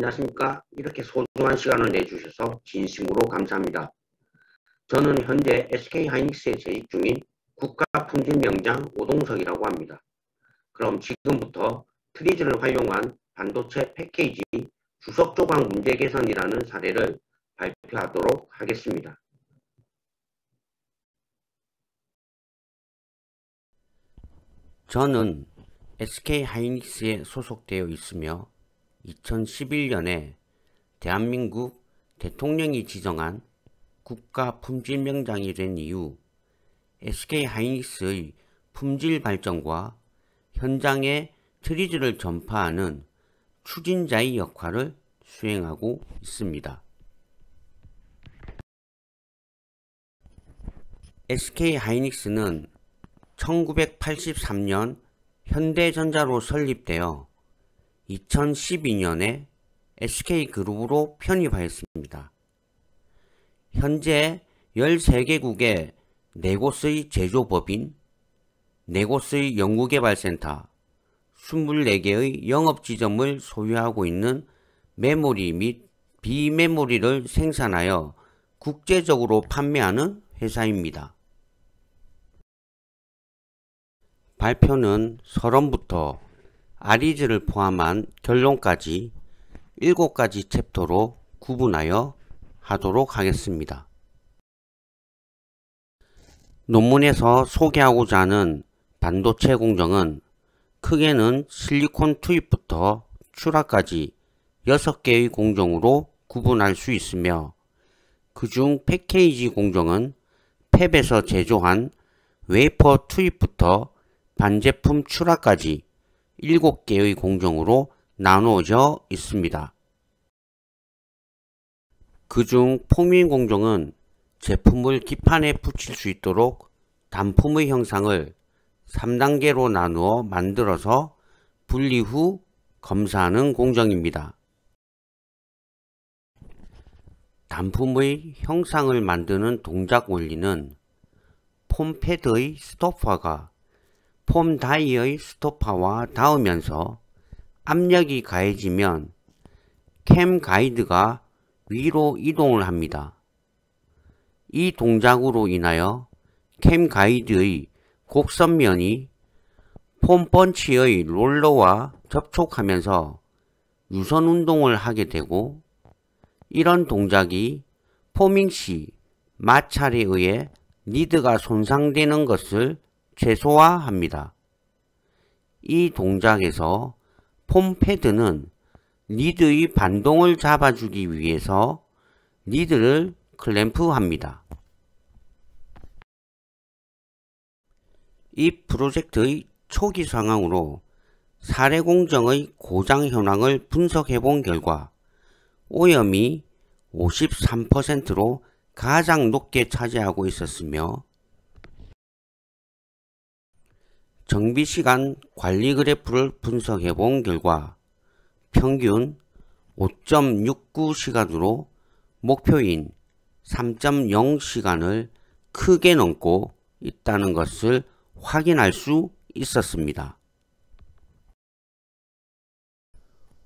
안녕하십니까. 이렇게 소중한 시간을 내주셔서 진심으로 감사합니다. 저는 현재 SK 하이닉스에 재직 중인 국가품질명장 오동석이라고 합니다. 그럼 지금부터 트리즈를 활용한 반도체 패키지 주석 조각 문제 개선이라는 사례를 발표하도록 하겠습니다. 저는 SK 하이닉스에 소속되어 있으며 2011년에 대한민국 대통령이 지정한 국가 품질명장이 된 이후 SK하이닉스의 품질 발전과 현장의 트리즈를 전파하는 추진자의 역할을 수행하고 있습니다. SK하이닉스는 1983년 현대전자로 설립되어 2012년에 SK그룹으로 편입하였습니다. 현재 13개국의 4곳의 제조법인, 4곳의 연구개발센터, 24개의 영업지점을 소유하고 있는 메모리 및 비메모리를 생산하여 국제적으로 판매하는 회사입니다. 발표는 서론부터 아리즈를 포함한 결론까지 7가지 챕터로 구분하여 하도록 하겠습니다. 논문에서 소개하고자 하는 반도체 공정은 크게는 실리콘 투입부터 출하까지 6개의 공정으로 구분할 수 있으며 그중 패케이지 공정은 팹에서 제조한 웨이퍼 투입부터 반제품 출하까지 7개의 공정으로 나누어져 있습니다. 그중 포민 공정은 제품을 기판에 붙일 수 있도록 단품의 형상을 3단계로 나누어 만들어서 분리 후 검사하는 공정입니다. 단품의 형상을 만드는 동작 원리는 폼패드의 스토퍼가 폼 다이의 스토파와 닿으면서 압력이 가해지면 캠 가이드가 위로 이동을 합니다. 이 동작으로 인하여 캠 가이드의 곡선면이 폼 펀치의 롤러와 접촉하면서 유선 운동을 하게 되고 이런 동작이 포밍 시 마찰에 의해 니드가 손상되는 것을 최소화합니다. 이 동작에서 폼패드는 니드의 반동을 잡아주기 위해서 니드를 클램프합니다. 이 프로젝트의 초기 상황으로 사례 공정의 고장 현황을 분석해 본 결과 오염이 53%로 가장 높게 차지하고 있었으며 정비시간 관리 그래프를 분석해 본 결과 평균 5.69시간으로 목표인 3.0시간을 크게 넘고 있다는 것을 확인할 수 있었습니다.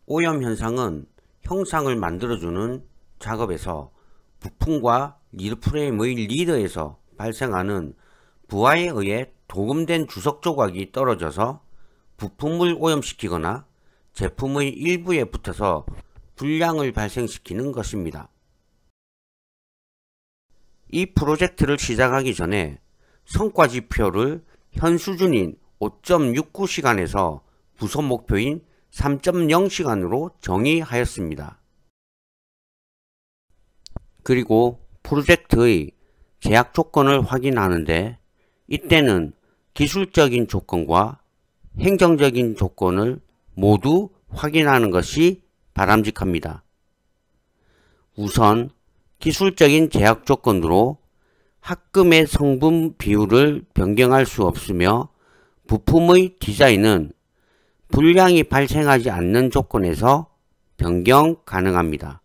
오염 현상은 형상을 만들어주는 작업에서 부품과 리드프레임의 리더에서 발생하는 부하에 의해 도금된 주석 조각이 떨어져서 부품을 오염시키거나 제품의 일부에 붙어서 불량을 발생시키는 것입니다. 이 프로젝트를 시작하기 전에 성과지표를 현 수준인 5.69시간에서 부서 목표인 3.0시간으로 정의하였습니다. 그리고 프로젝트의 제약 조건을 확인하는데 이때는 기술적인 조건과 행정적인 조건을 모두 확인하는 것이 바람직합니다. 우선 기술적인 제약 조건으로 합금의 성분 비율을 변경할 수 없으며 부품의 디자인은 불량이 발생하지 않는 조건에서 변경 가능합니다.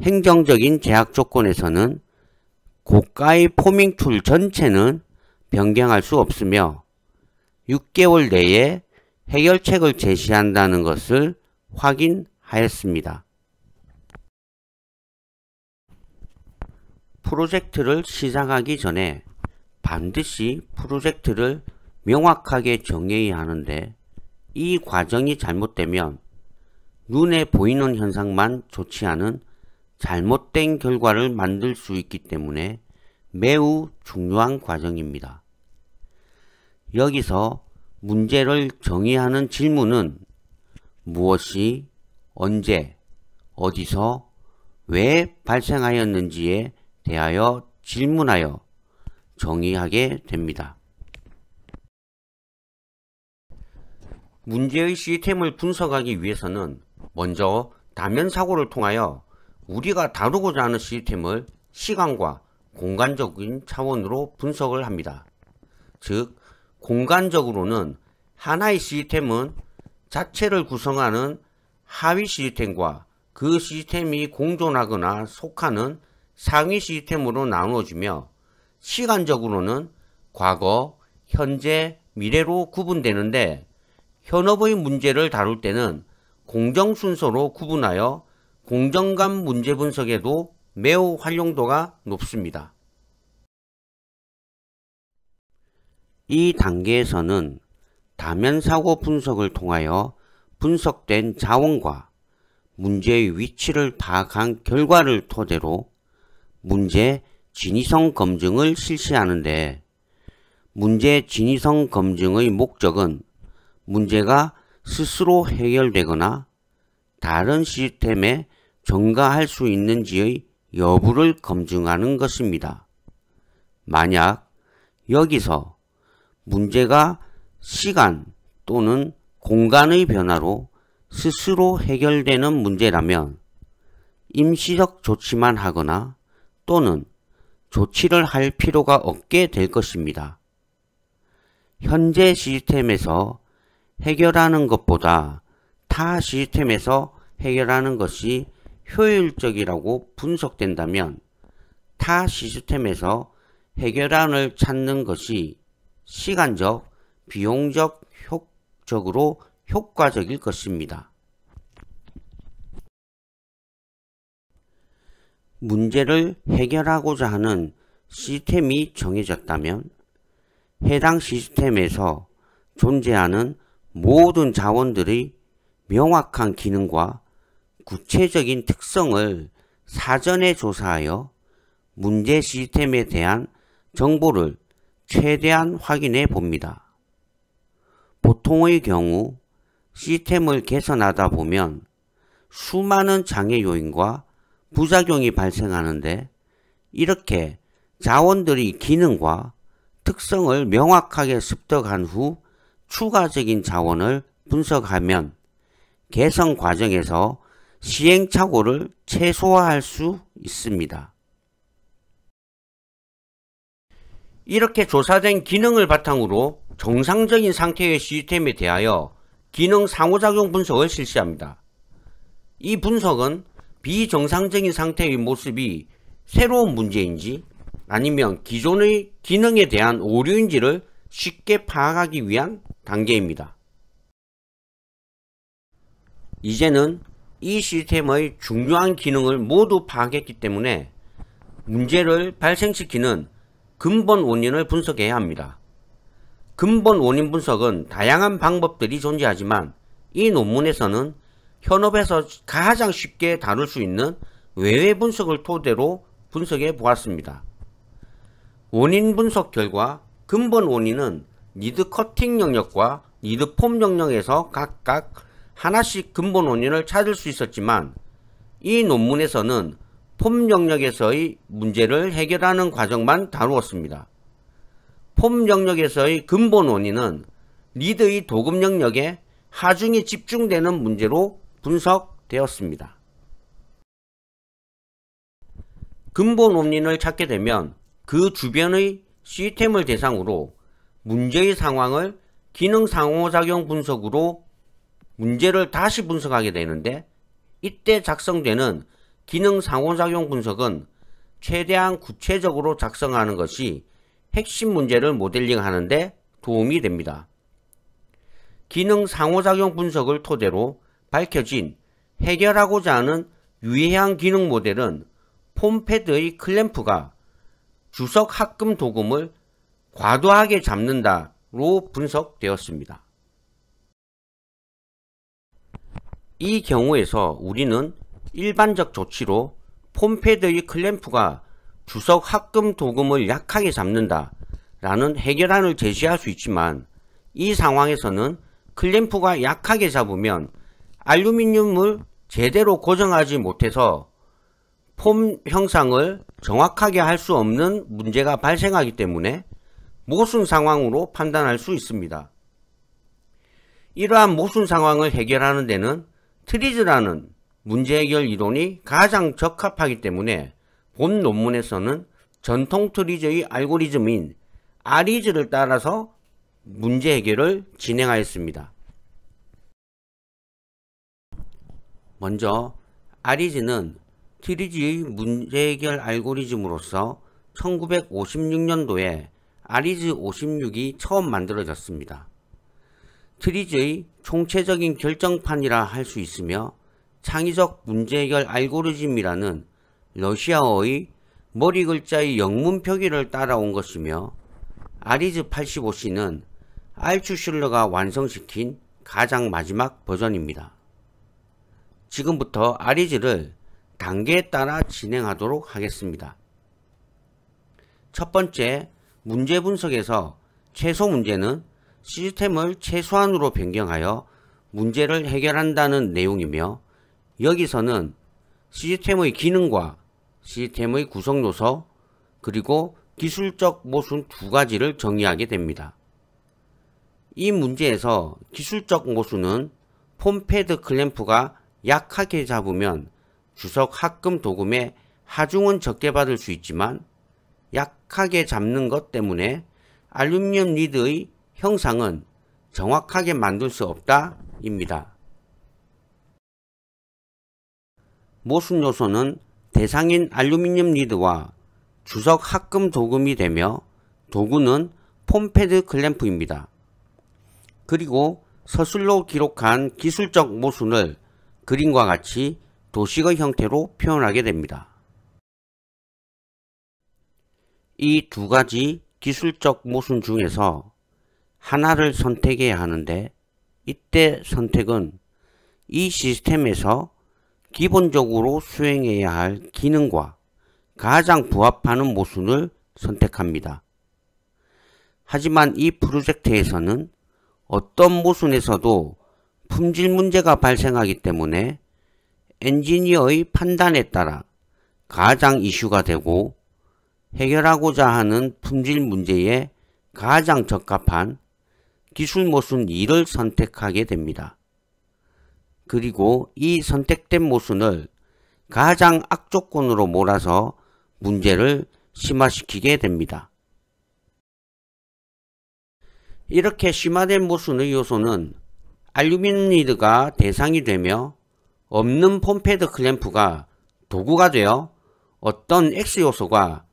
행정적인 제약 조건에서는 고가의 포밍 툴 전체는 변경할 수 없으며 6개월 내에 해결책을 제시한다는 것을 확인하였습니다. 프로젝트를 시작하기 전에 반드시 프로젝트를 명확하게 정해야 하는데 이 과정이 잘못되면 눈에 보이는 현상만 좋지 않은 잘못된 결과를 만들 수 있기 때문에 매우 중요한 과정입니다. 여기서 문제를 정의하는 질문은 무엇이 언제 어디서 왜 발생하였는지에 대하여 질문하여 정의하게 됩니다. 문제의 시스템을 분석하기 위해서는 먼저 다면 사고를 통하여 우리가 다루고자 하는 시스템을 시간과 공간적인 차원으로 분석을 합니다. 즉, 공간적으로는 하나의 시스템은 자체를 구성하는 하위 시스템과 그 시스템이 공존하거나 속하는 상위 시스템으로 나누어지며 시간적으로는 과거, 현재, 미래로 구분되는데 현업의 문제를 다룰 때는 공정 순서로 구분하여 공정감 문제 분석에도 매우 활용도가 높습니다. 이 단계에서는 다면 사고 분석을 통하여 분석된 자원과 문제의 위치를 파악한 결과를 토대로 문제 진위성 검증을 실시하는데 문제 진위성 검증의 목적은 문제가 스스로 해결되거나 다른 시스템에 전가할 수 있는지의 여부를 검증하는 것입니다. 만약 여기서 문제가 시간 또는 공간의 변화로 스스로 해결되는 문제라면 임시적 조치만 하거나 또는 조치를 할 필요가 없게 될 것입니다. 현재 시스템에서 해결하는 것보다 타 시스템에서 해결하는 것이 효율적이라고 분석된다면 타 시스템에서 해결안을 찾는 것이 시간적, 비용적, 효적으로 효과적일 것입니다. 문제를 해결하고자 하는 시스템이 정해졌다면 해당 시스템에서 존재하는 모든 자원들의 명확한 기능과 구체적인 특성을 사전에 조사하여 문제 시스템에 대한 정보를 최대한 확인해 봅니다. 보통의 경우 시스템을 개선하다 보면 수많은 장애 요인과 부작용이 발생하는데 이렇게 자원들이 기능과 특성을 명확하게 습득한 후 추가적인 자원을 분석하면 개선 과정에서 시행착오를 최소화할 수 있습니다. 이렇게 조사된 기능을 바탕으로 정상적인 상태의 시스템에 대하여 기능 상호작용 분석을 실시합니다. 이 분석은 비정상적인 상태의 모습이 새로운 문제인지 아니면 기존의 기능에 대한 오류인지를 쉽게 파악하기 위한 단계입니다. 이제는 이 시스템의 중요한 기능을 모두 파악했기 때문에 문제를 발생시키는 근본 원인을 분석해야 합니다. 근본 원인 분석은 다양한 방법들이 존재하지만 이 논문에서는 현업에서 가장 쉽게 다룰 수 있는 외외 분석을 토대로 분석해 보았습니다. 원인 분석 결과 근본 원인은 니드 커팅 영역과 니드 폼 영역에서 각각 하나씩 근본 원인을 찾을 수 있었지만 이 논문에서는 폼 영역에서의 문제를 해결하는 과정만 다루었습니다. 폼 영역에서의 근본 원인은 리드의 도급 영역에 하중이 집중되는 문제로 분석되었습니다. 근본 원인을 찾게 되면 그 주변의 시스템을 대상으로 문제의 상황을 기능 상호작용 분석으로 문제를 다시 분석하게 되는데 이때 작성되는 기능 상호작용 분석은 최대한 구체적으로 작성하는 것이 핵심 문제를 모델링하는데 도움이 됩니다. 기능 상호작용 분석을 토대로 밝혀진 해결하고자 하는 유해한 기능 모델은 폼패드의 클램프가 주석 합금 도금을 과도하게 잡는다로 분석되었습니다. 이 경우에서 우리는 일반적 조치로 폼패드의 클램프가 주석 합금 도금을 약하게 잡는다 라는 해결안을 제시할 수 있지만 이 상황에서는 클램프가 약하게 잡으면 알루미늄을 제대로 고정하지 못해서 폼 형상을 정확하게 할 수 없는 문제가 발생하기 때문에 모순 상황으로 판단할 수 있습니다. 이러한 모순 상황을 해결하는 데는 트리즈라는 문제 해결 이론이 가장 적합하기 때문에 본 논문에서는 전통 트리즈의 알고리즘인 아리즈를 따라서 문제 해결을 진행하였습니다. 먼저 아리즈는 트리즈의 문제 해결 알고리즘으로서 1956년도에 아리즈 56이 처음 만들어졌습니다. 트리즈의 총체적인 결정판이라 할 수 있으며 창의적 문제 해결 알고리즘이라는 러시아어의 머리 글자의 영문 표기를 따라온 것이며 아리즈 85C는 알츠슐러가 완성시킨 가장 마지막 버전입니다. 지금부터 아리즈를 단계에 따라 진행하도록 하겠습니다. 첫 번째, 문제 분석에서 최소 문제는 시스템을 최소한으로 변경하여 문제를 해결한다는 내용이며 여기서는 시스템의 기능과 시스템의 구성요소 그리고 기술적 모순 두 가지를 정의하게 됩니다. 이 문제에서 기술적 모순은 폼패드 클램프가 약하게 잡으면 주석 합금 도금에 하중은 적게 받을 수 있지만 약하게 잡는 것 때문에 알루미늄 리드의 형상은 정확하게 만들 수 없다 입니다. 모순 요소는 대상인 알루미늄 리드와 주석 합금 도금이 되며 도구는 폼패드 클램프입니다. 그리고 서술로 기록한 기술적 모순을 그림과 같이 도식의 형태로 표현하게 됩니다. 이 두 가지 기술적 모순 중에서 하나를 선택해야 하는데 이때 선택은 이 시스템에서 기본적으로 수행해야 할 기능과 가장 부합하는 모순을 선택합니다. 하지만 이 프로젝트에서는 어떤 모순에서도 품질 문제가 발생하기 때문에 엔지니어의 판단에 따라 가장 이슈가 되고 해결하고자 하는 품질 문제에 가장 적합한 기술 모순 2를 선택하게 됩니다. 그리고 이 선택된 모순을 가장 악조건으로 몰아서 문제를 심화시키게 됩니다. 이렇게 심화된 모순의 요소는 알루미늄 리드가 대상이 되며 없는 폼패드 클램프가 도구가 되어 어떤 X요소가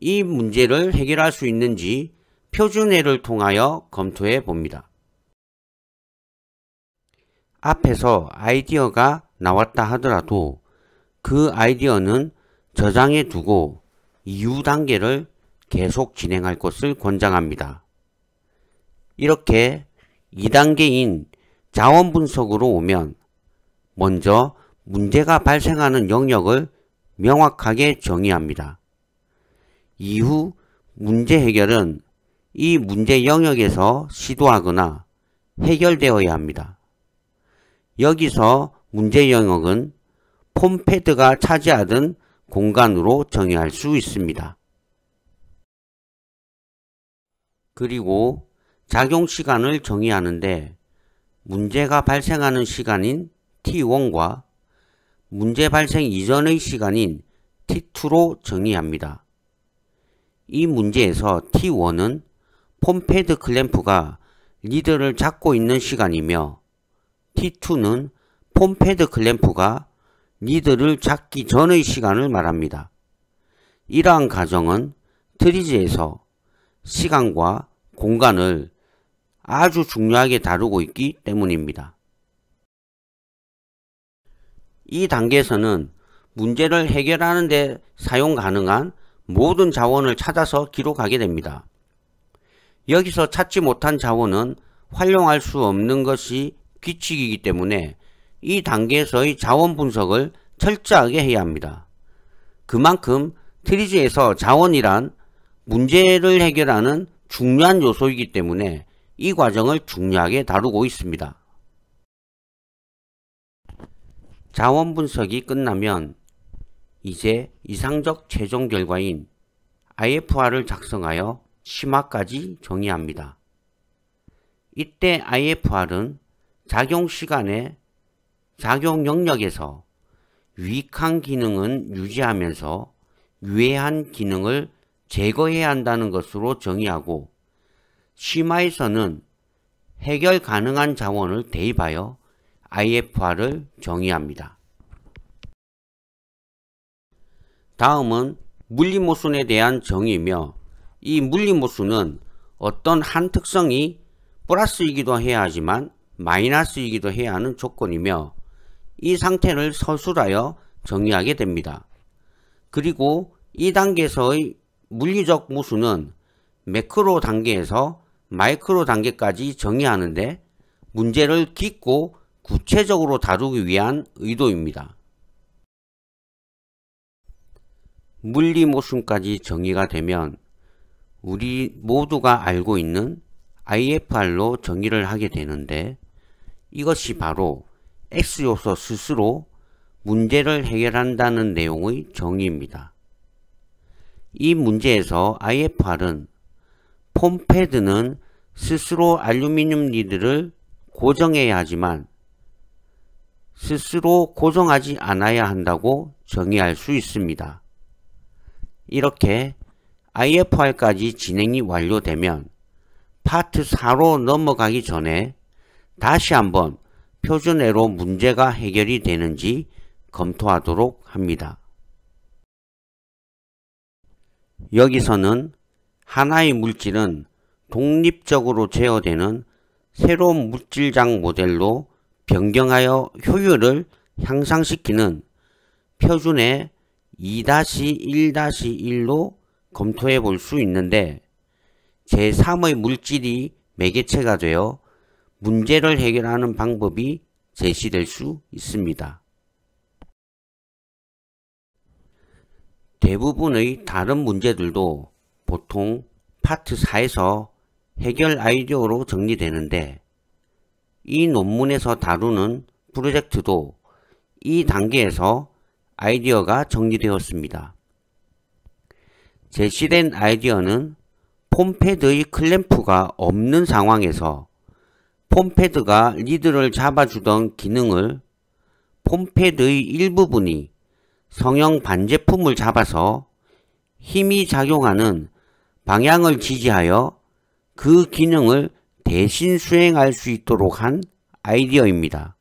이 문제를 해결할 수 있는지 표준회를 통하여 검토해 봅니다. 앞에서 아이디어가 나왔다 하더라도 그 아이디어는 저장해 두고 이후 단계를 계속 진행할 것을 권장합니다. 이렇게 2단계인 자원 분석으로 오면 먼저 문제가 발생하는 영역을 명확하게 정의합니다. 이후 문제 해결은 이 문제 영역에서 시도하거나 해결되어야 합니다. 여기서 문제 영역은 폼패드가 차지하던 공간으로 정의할 수 있습니다. 그리고 작용 시간을 정의하는데 문제가 발생하는 시간인 T1과 문제 발생 이전의 시간인 T2로 정의합니다. 이 문제에서 T1은 폼패드 클램프가 리드를 잡고 있는 시간이며 T2는 폼패드 클램프가 리드를 잡기 전의 시간을 말합니다. 이러한 과정은 트리즈에서 시간과 공간을 아주 중요하게 다루고 있기 때문입니다. 이 단계에서는 문제를 해결하는 데 사용 가능한 모든 자원을 찾아서 기록하게 됩니다. 여기서 찾지 못한 자원은 활용할 수 없는 것이 규칙이기 때문에 이 단계에서의 자원 분석을 철저하게 해야 합니다. 그만큼 트리즈에서 자원이란 문제를 해결하는 중요한 요소이기 때문에 이 과정을 중요하게 다루고 있습니다. 자원 분석이 끝나면 이제 이상적 최종 결과인 IFR을 작성하여 심화까지 정의합니다. 이때 IFR은 작용 시간에 작용 영역에서 유익한 기능은 유지하면서 유해한 기능을 제거해야 한다는 것으로 정의하고 심화에서는 해결 가능한 자원을 대입하여 IFR을 정의합니다. 다음은 물리모순에 대한 정의이며 이 물리모수는 어떤 한 특성이 플러스이기도 해야 하지만 마이너스이기도 해야 하는 조건이며 이 상태를 서술하여 정의하게 됩니다. 그리고 이 단계에서의 물리적 모수는 매크로 단계에서 마이크로 단계까지 정의하는데 문제를 깊고 구체적으로 다루기 위한 의도입니다. 물리모순까지 정의가 되면 우리 모두가 알고 있는 IFR로 정의를 하게 되는데 이것이 바로 X요소 스스로 문제를 해결한다는 내용의 정의입니다. 이 문제에서 IFR은 폼패드는 스스로 알루미늄 리드를 고정해야 하지만 스스로 고정하지 않아야 한다고 정의할 수 있습니다. 이렇게 IFR까지 진행이 완료되면 파트 4로 넘어가기 전에 다시 한번 표준에로 문제가 해결이 되는지 검토하도록 합니다. 여기서는 하나의 물질은 독립적으로 제어되는 새로운 물질장 모델로 변경하여 효율을 향상시키는 표준의 2-1-1로 검토해 볼 수 있는데 제3의 물질이 매개체가 되어 문제를 해결하는 방법이 제시될 수 있습니다. 대부분의 다른 문제들도 보통 파트 4에서 해결 아이디어로 정리되는데 이 논문에서 다루는 프로젝트도 이 단계에서 아이디어가 정리되었습니다. 제시된 아이디어는 폼패드의 클램프가 없는 상황에서 폼패드가 리드를 잡아주던 기능을 폼패드의 일부분이 성형 반제품을 잡아서 힘이 작용하는 방향을 지지하여 그 기능을 대신 수행할 수 있도록 한 아이디어입니다.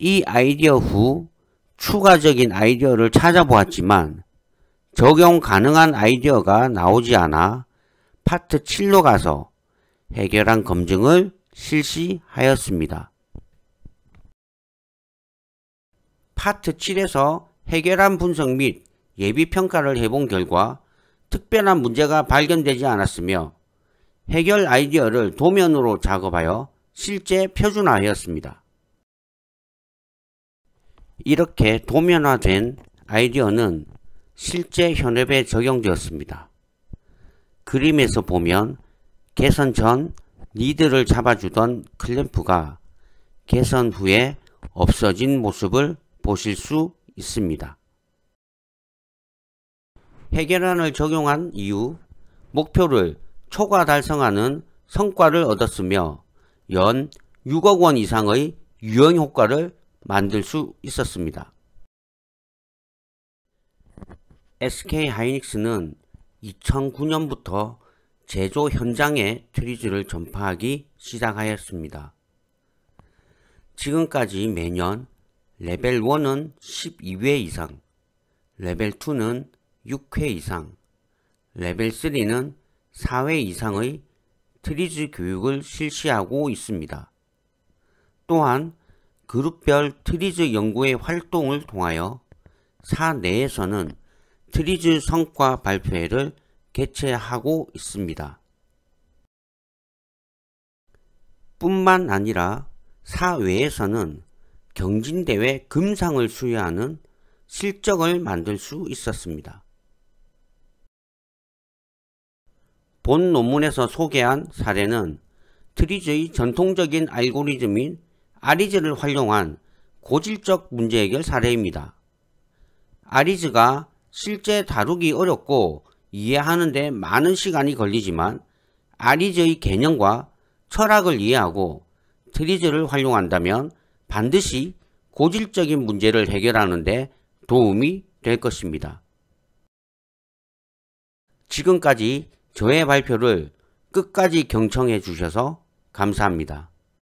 이 아이디어 후 추가적인 아이디어를 찾아보았지만 적용 가능한 아이디어가 나오지 않아 파트 7로 가서 해결한 검증을 실시하였습니다. 파트 7에서 해결한 분석 및 예비평가를 해본 결과 특별한 문제가 발견되지 않았으며 해결 아이디어를 도면으로 작업하여 실제 표준화하였습니다. 이렇게 도면화된 아이디어는 실제 현업에 적용되었습니다. 그림에서 보면 개선 전 리드를 잡아주던 클램프가 개선 후에 없어진 모습을 보실 수 있습니다. 해결안을 적용한 이후 목표를 초과 달성하는 성과를 얻었으며 연 6억 원 이상의 유형 효과를 만들 수 있었습니다. SK 하이닉스는 2009년부터 제조 현장에 트리즈를 전파하기 시작하였습니다. 지금까지 매년 레벨 1은 12회 이상, 레벨 2는 6회 이상, 레벨 3는 4회 이상의 트리즈 교육을 실시하고 있습니다. 또한 그룹별 트리즈 연구의 활동을 통하여 사 내에서는 트리즈 성과 발표회를 개최하고 있습니다. 뿐만 아니라 사회에서는 경진대회 금상을 수여하는 실적을 만들 수 있었습니다. 본 논문에서 소개한 사례는 트리즈의 전통적인 알고리즘인 아리즈를 활용한 고질적 문제 해결 사례입니다. 아리즈가 실제 다루기 어렵고 이해하는데 많은 시간이 걸리지만 아리즈의 개념과 철학을 이해하고 트리저를 활용한다면 반드시 고질적인 문제를 해결하는데 도움이 될 것입니다. 지금까지 저의 발표를 끝까지 경청해 주셔서 감사합니다.